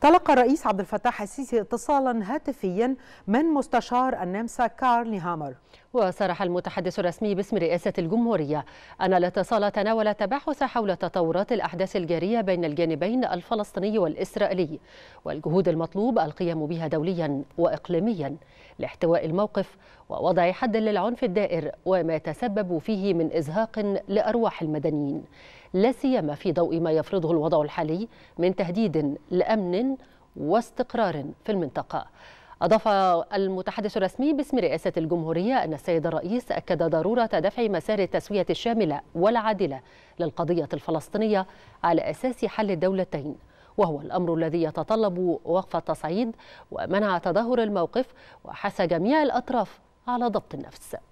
تلقى الرئيس عبد الفتاح السيسي اتصالا هاتفيا من مستشار النمسا كارل هامر وصرح المتحدث الرسمي باسم رئاسة الجمهورية أن الاتصال تناول تباحث حول تطورات الأحداث الجارية بين الجانبين الفلسطيني والإسرائيلي والجهود المطلوب القيام بها دوليا وإقليميا لاحتواء الموقف ووضع حد للعنف الدائر وما تسبب فيه من إزهاق لأرواح المدنيين لا سيما في ضوء ما يفرضه الوضع الحالي من تهديد لأمن واستقرار في المنطقة أضاف المتحدث الرسمي باسم رئاسة الجمهورية أن السيد الرئيس أكد ضرورة دفع مسار التسوية الشاملة والعادلة للقضية الفلسطينية على أساس حل الدولتين وهو الأمر الذي يتطلب وقف التصعيد ومنع تدهور الموقف وحث جميع الأطراف على ضبط النفس